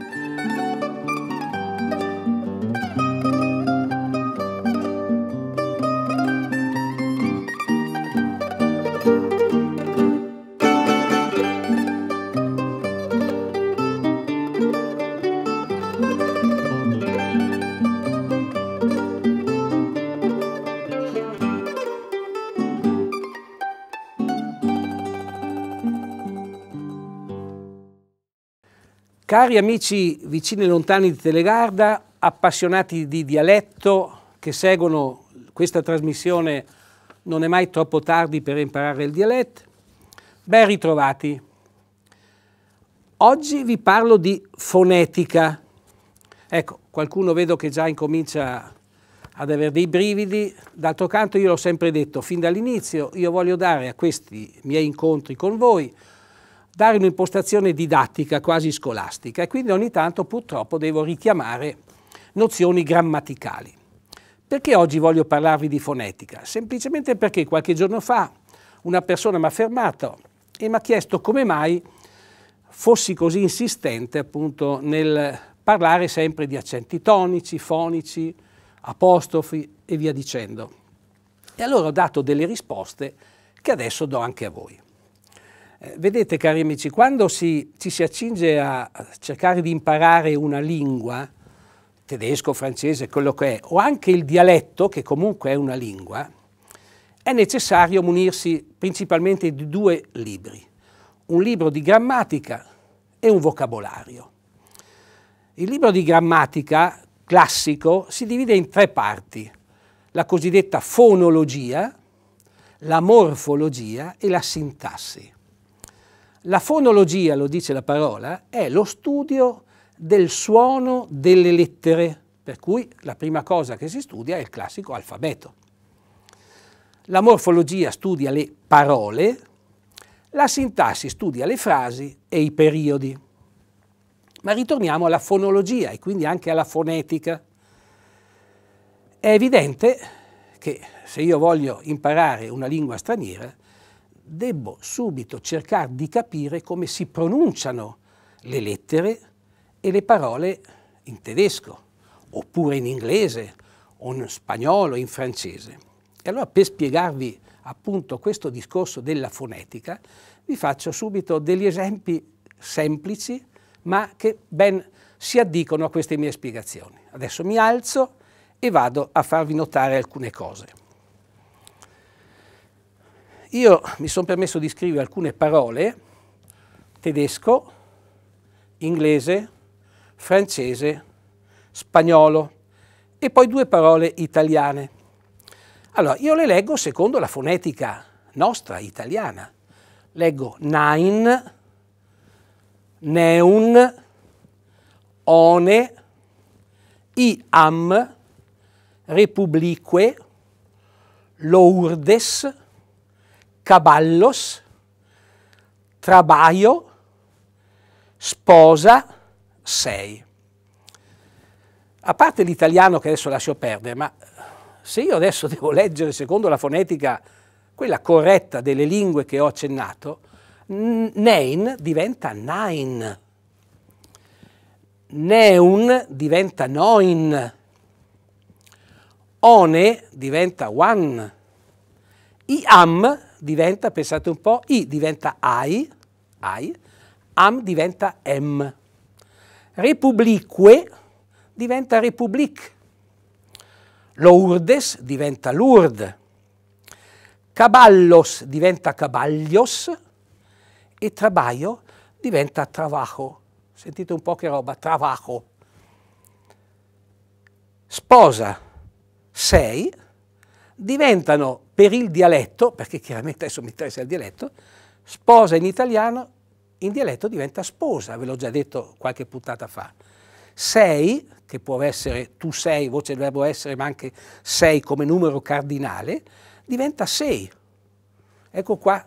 Thank you. Cari amici vicini e lontani di Telegarda, appassionati di dialetto che seguono questa trasmissione Non è mai troppo tardi per imparare il dialetto, ben ritrovati. Oggi vi parlo di fonetica. Ecco, qualcuno vedo che già incomincia ad avere dei brividi. D'altro canto io l'ho sempre detto fin dall'inizio, io voglio dare a questi miei incontri con voi dare un'impostazione didattica quasi scolastica e quindi ogni tanto purtroppo devo richiamare nozioni grammaticali. Perché oggi voglio parlarvi di fonetica? Semplicemente perché qualche giorno fa una persona mi ha fermato e mi ha chiesto come mai fossi così insistente appunto nel parlare sempre di accenti tonici, fonici, apostrofi e via dicendo. E allora ho dato delle risposte che adesso do anche a voi. Eh, vedete cari amici, quando si, ci si accinge a cercare di imparare una lingua, tedesco, francese, quello che è, o anche il dialetto, che comunque è una lingua, è necessario munirsi principalmente di due libri, un libro di grammatica e un vocabolario. Il libro di grammatica classico si divide in tre parti, la cosiddetta fonologia, la morfologia e la sintassi. La fonologia, lo dice la parola, è lo studio del suono delle lettere, per cui la prima cosa che si studia è il classico alfabeto. La morfologia studia le parole, la sintassi studia le frasi e i periodi. Ma ritorniamo alla fonologia e quindi anche alla fonetica. È evidente che se io voglio imparare una lingua straniera debbo subito cercare di capire come si pronunciano le lettere e le parole in tedesco, oppure in inglese, o in spagnolo, in francese. E allora per spiegarvi appunto questo discorso della fonetica, vi faccio subito degli esempi semplici, ma che ben si addicono a queste mie spiegazioni. Adesso mi alzo e vado a farvi notare alcune cose. Io mi sono permesso di scrivere alcune parole, tedesco, inglese, francese, spagnolo e poi due parole italiane. Allora, io le leggo secondo la fonetica nostra italiana. Leggo nine, neun, one, iam, republique, lourdes, caballos, trabaio, sposa, sei. A parte l'italiano che adesso lascio perdere, ma se io adesso devo leggere secondo la fonetica quella corretta delle lingue che ho accennato, nein diventa nein, neun diventa noin, one diventa one, iam diventa, pensate un po', I diventa AI, AI AM diventa M. Republique diventa Republique, Lourdes diventa Lourdes. Caballos diventa Caballos e Trabaio diventa Trabajo. Sentite un po' che roba, Trabajo. Sposa sei, diventano per il dialetto, perché chiaramente adesso mi interessa il dialetto, sposa in italiano, in dialetto diventa sposa, ve l'ho già detto qualche puntata fa. Sei, che può essere tu sei, voce del verbo essere, ma anche sei come numero cardinale, diventa sei. Ecco qua,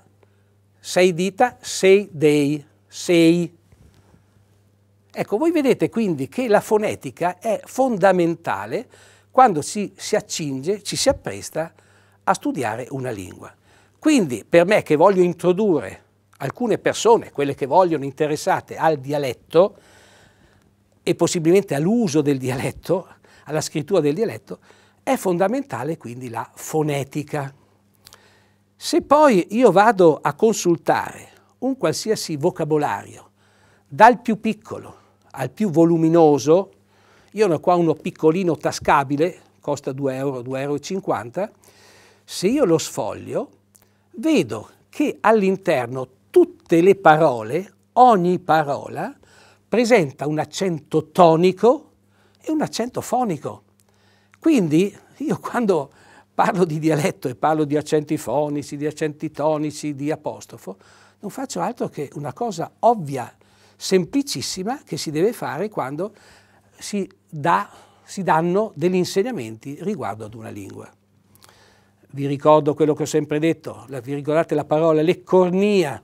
sei dita, sei dei, sei. Ecco, voi vedete quindi che la fonetica è fondamentale quando ci si accinge, ci si appresta a studiare una lingua. Quindi per me che voglio introdurre alcune persone, quelle che vogliono interessate al dialetto e possibilmente all'uso del dialetto, alla scrittura del dialetto, è fondamentale quindi la fonetica. Se poi io vado a consultare un qualsiasi vocabolario, dal più piccolo al più voluminoso, io ne ho qua uno piccolino tascabile, costa 2 euro, 2,50 euro, se io lo sfoglio, vedo che all'interno tutte le parole, ogni parola, presenta un accento tonico e un accento fonico. Quindi io quando parlo di dialetto e parlo di accenti fonici, di accenti tonici, di apostrofo, non faccio altro che una cosa ovvia, semplicissima, che si deve fare quando si, dà, si danno degli insegnamenti riguardo ad una lingua vi ricordo quello che ho sempre detto, la, vi ricordate la parola leccornia,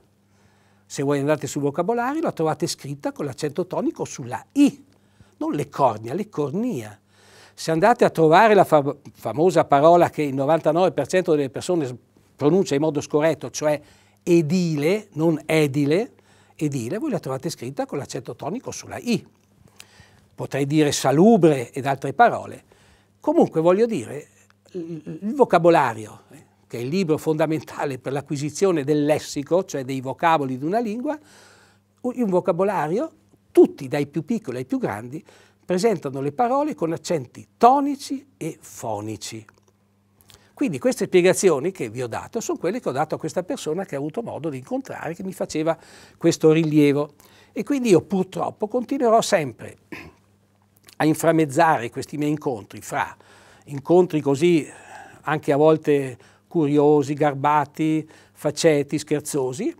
se voi andate sul vocabolario la trovate scritta con l'accento tonico sulla I, non leccornia, leccornia. Se andate a trovare la fa famosa parola che il 99% delle persone pronuncia in modo scorretto, cioè edile, non edile, edile, voi la trovate scritta con l'accento tonico sulla I. Potrei dire salubre ed altre parole. Comunque voglio dire, il vocabolario, eh, che è il libro fondamentale per l'acquisizione del lessico, cioè dei vocaboli di una lingua, un vocabolario, tutti dai più piccoli ai più grandi, presentano le parole con accenti tonici e fonici. Quindi queste spiegazioni che vi ho dato sono quelle che ho dato a questa persona che ho avuto modo di incontrare, che mi faceva questo rilievo. E quindi io purtroppo continuerò sempre a inframmezzare questi miei incontri fra incontri così anche a volte curiosi, garbati, faceti, scherzosi,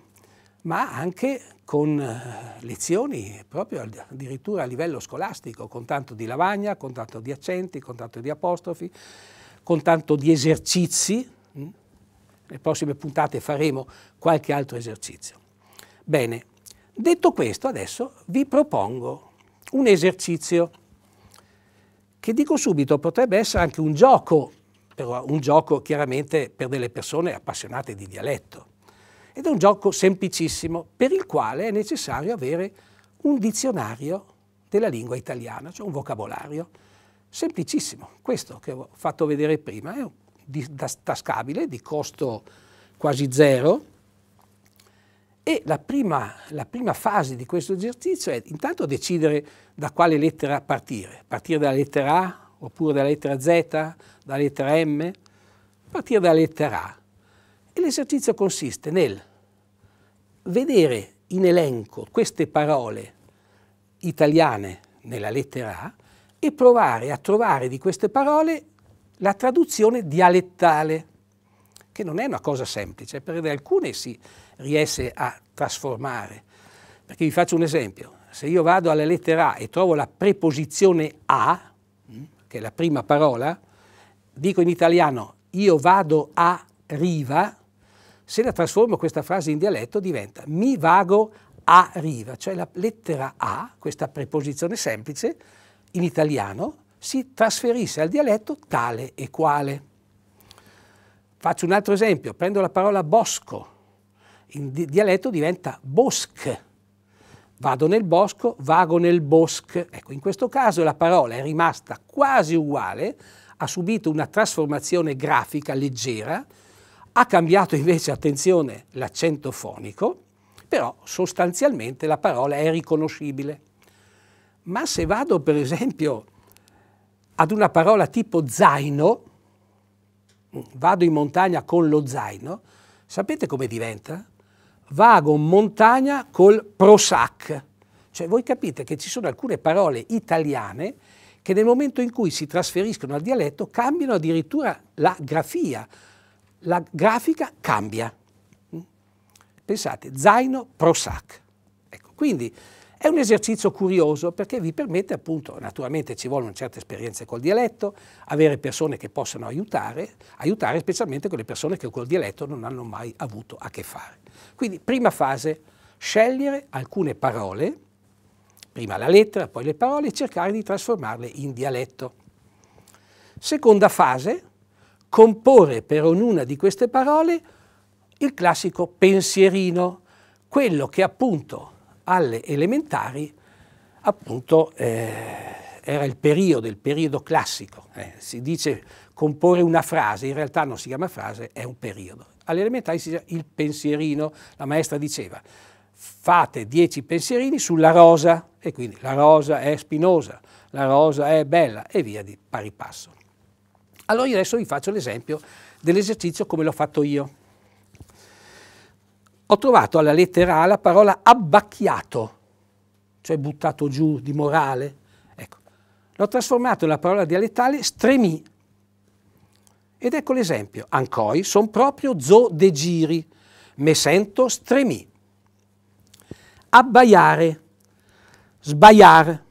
ma anche con eh, lezioni proprio addirittura a livello scolastico, con tanto di lavagna, con tanto di accenti, con tanto di apostrofi, con tanto di esercizi. Nelle mm? prossime puntate faremo qualche altro esercizio. Bene, detto questo adesso vi propongo un esercizio che dico subito potrebbe essere anche un gioco, però un gioco chiaramente per delle persone appassionate di dialetto. Ed è un gioco semplicissimo per il quale è necessario avere un dizionario della lingua italiana, cioè un vocabolario semplicissimo. Questo che ho fatto vedere prima è tascabile, di costo quasi zero, e la prima, la prima, fase di questo esercizio è intanto decidere da quale lettera partire. Partire dalla lettera A, oppure dalla lettera Z, dalla lettera M, partire dalla lettera A. E l'esercizio consiste nel vedere in elenco queste parole italiane nella lettera A e provare a trovare di queste parole la traduzione dialettale che non è una cosa semplice, per alcune si riesce a trasformare. Perché vi faccio un esempio, se io vado alla lettera A e trovo la preposizione a, mm, che è la prima parola, dico in italiano io vado a riva, se la trasformo questa frase in dialetto diventa mi vago a riva, cioè la lettera A, questa preposizione semplice, in italiano si trasferisce al dialetto tale e quale. Faccio un altro esempio, prendo la parola bosco, in dialetto diventa bosch. Vado nel bosco, vago nel bosco. Ecco, in questo caso la parola è rimasta quasi uguale, ha subito una trasformazione grafica leggera, ha cambiato invece, attenzione, l'accento fonico, però sostanzialmente la parola è riconoscibile. Ma se vado per esempio ad una parola tipo zaino, vado in montagna con lo zaino, sapete come diventa? Vago in montagna col Prosac. Cioè voi capite che ci sono alcune parole italiane che nel momento in cui si trasferiscono al dialetto cambiano addirittura la grafia. La grafica cambia. Pensate, zaino Prosac. Ecco, quindi è un esercizio curioso perché vi permette appunto, naturalmente ci vuole una certa esperienza col dialetto, avere persone che possano aiutare, aiutare specialmente quelle persone che col dialetto non hanno mai avuto a che fare. Quindi prima fase, scegliere alcune parole, prima la lettera, poi le parole, e cercare di trasformarle in dialetto. Seconda fase, comporre per ognuna di queste parole il classico pensierino, quello che appunto alle elementari appunto eh, era il periodo, il periodo classico. Eh. Si dice comporre una frase, in realtà non si chiama frase, è un periodo. Alle elementari si dice il pensierino, la maestra diceva fate dieci pensierini sulla rosa e quindi la rosa è spinosa, la rosa è bella e via di pari passo. Allora io adesso vi faccio l'esempio dell'esercizio come l'ho fatto io ho trovato alla lettera A la parola abbacchiato, cioè buttato giù di morale. Ecco, l'ho trasformato nella parola dialettale stremì. Ed ecco l'esempio. Ancoi son proprio zo de giri, me sento stremì. Abbaiare, sbaiar,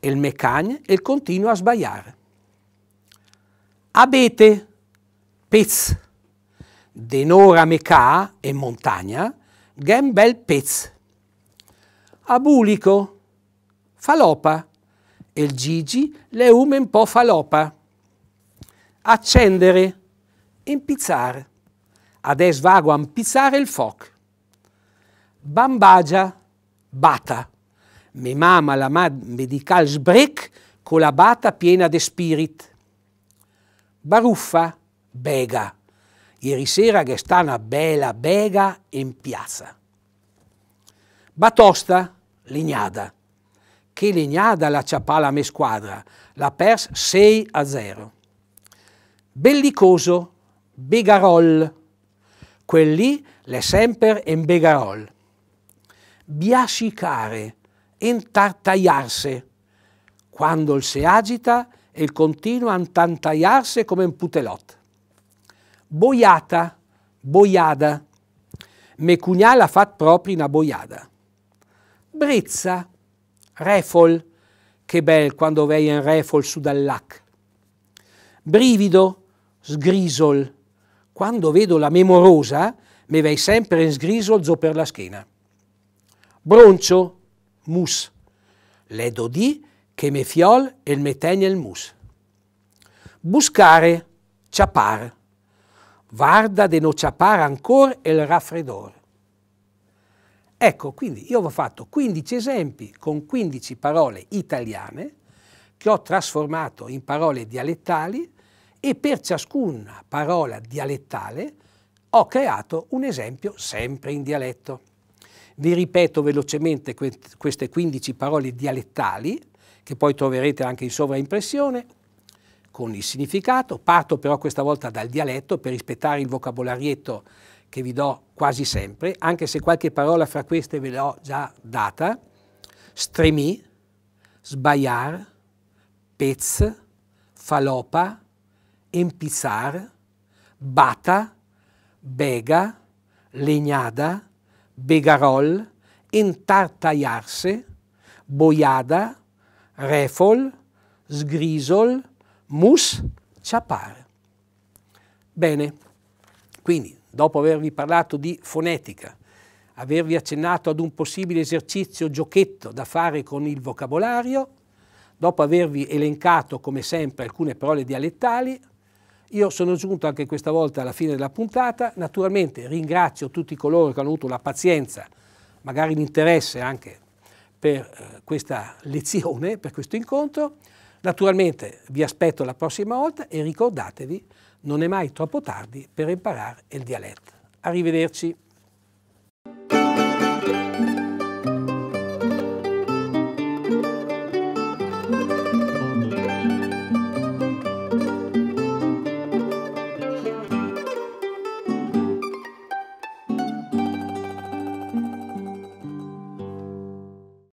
il mecan e il continuo a sbaiare. Abete, pezzo denora meca e montagna, Gembel Pez, Abulico, Falopa, El Gigi, le umen po' Falopa, accendere, impizzare, ades vago ampizzare il foc, bambagia, bata, me mama la mad medical sbrec con la bata piena de spirit, baruffa, bega, Ieri sera che sta una bella bega in piazza. Batosta, Lignada. Che Lignada la ciapala me squadra, la pers 6 a 0. Bellicoso, Begarol. Quel lì l'è sempre in Begarol. Biascicare, intartagliarse. Quando il se agita, il continua a intantaiarse come un putelot boiata, boiada. Mecugnà l'ha fat proprio una boiada. Brezza, refol, che bel quando vei in refol su dal lac. Brivido, sgrisol, quando vedo la memorosa, me vei sempre in sgrisol zo per la schiena. Broncio, mus, le do di che me fiol e me tegne il mus. Buscare, ciapar Varda de no chapar ancora el raffreddore. Ecco, quindi io ho fatto 15 esempi con 15 parole italiane che ho trasformato in parole dialettali e per ciascuna parola dialettale ho creato un esempio sempre in dialetto. Vi ripeto velocemente queste 15 parole dialettali, che poi troverete anche in sovraimpressione, con il significato, parto però questa volta dal dialetto per rispettare il vocabolarietto che vi do quasi sempre, anche se qualche parola fra queste ve l'ho già data, Stremi, sbaiar, pez, falopa, empizzar, bata, bega, legnada, begarol, entartaiarse, boiada, refol, sgrisol, mus chapar. Bene, quindi dopo avervi parlato di fonetica, avervi accennato ad un possibile esercizio giochetto da fare con il vocabolario, dopo avervi elencato come sempre alcune parole dialettali, io sono giunto anche questa volta alla fine della puntata, naturalmente ringrazio tutti coloro che hanno avuto la pazienza, magari l'interesse anche per eh, questa lezione, per questo incontro, Naturalmente vi aspetto la prossima volta e ricordatevi, non è mai troppo tardi per imparare il dialetto. Arrivederci.